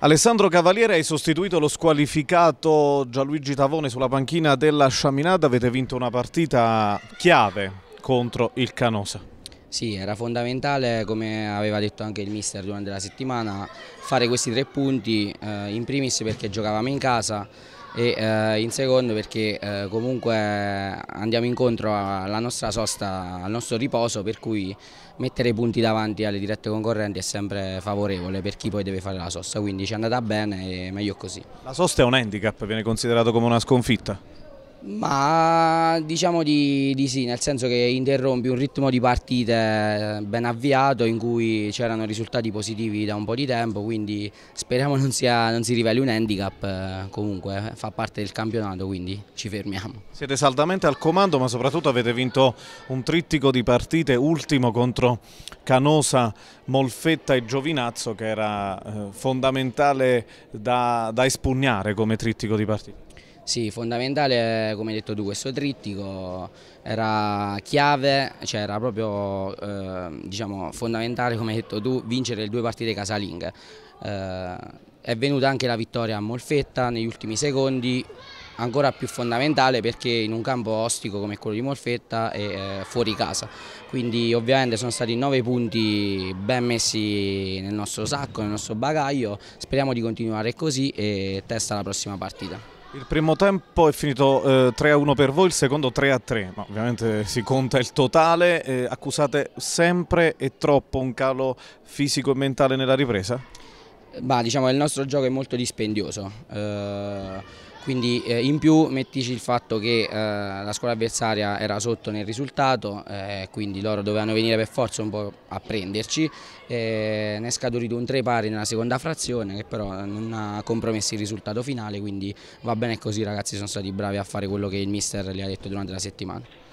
Alessandro Cavaliere hai sostituito lo squalificato Gianluigi Tavone sulla panchina della Sciaminada, avete vinto una partita chiave contro il Canosa. Sì, era fondamentale, come aveva detto anche il mister durante la settimana, fare questi tre punti, eh, in primis perché giocavamo in casa, e eh, in secondo perché eh, comunque eh, andiamo incontro alla nostra sosta, al nostro riposo per cui mettere i punti davanti alle dirette concorrenti è sempre favorevole per chi poi deve fare la sosta, quindi ci è andata bene e meglio così. La sosta è un handicap, viene considerato come una sconfitta? Ma diciamo di, di, sì, nel senso che interrompi un ritmo di partite eh, ben avviato in cui c'erano risultati positivi da un po' di tempo, quindi speriamo non, sia, non si riveli un handicap, eh, comunque eh, fa parte del campionato, quindi ci fermiamo. Siete saldamente al comando, ma soprattutto avete vinto un trittico di partite, ultimo contro Canosa, Molfetta e Giovinazzo, che era fondamentale da, da espugnare come trittico di partite. Sì, fondamentale, eh, come hai detto tu, questo trittico era chiave, cioè era proprio eh, diciamo, fondamentale, come hai detto tu, vincere le due partite casalinghe. Eh, è venuta anche la vittoria a Molfetta negli ultimi secondi, ancora più fondamentale perché in un campo ostico come quello di Molfetta è eh, fuori casa. Quindi ovviamente sono stati nove punti ben messi nel nostro sacco, nel nostro bagaglio, speriamo di continuare così e testa la prossima partita. Il primo tempo è finito eh, 3-1 per voi, il secondo 3-3, ma ovviamente si conta il totale. Eh, accusate sempre e troppo un calo fisico e mentale nella ripresa? Bah, diciamo, che il nostro gioco è molto dispendioso. Eh, quindi eh, in più mettici il fatto che eh, la scuola avversaria era sotto nel risultato, eh, quindi loro dovevano venire per forza un po' a prenderci, ne è scaturito un tre pari nella seconda frazione che però non ha compromesso il risultato finale, quindi va bene così ragazzi, sono stati bravi a fare quello che il mister gli ha detto durante la settimana.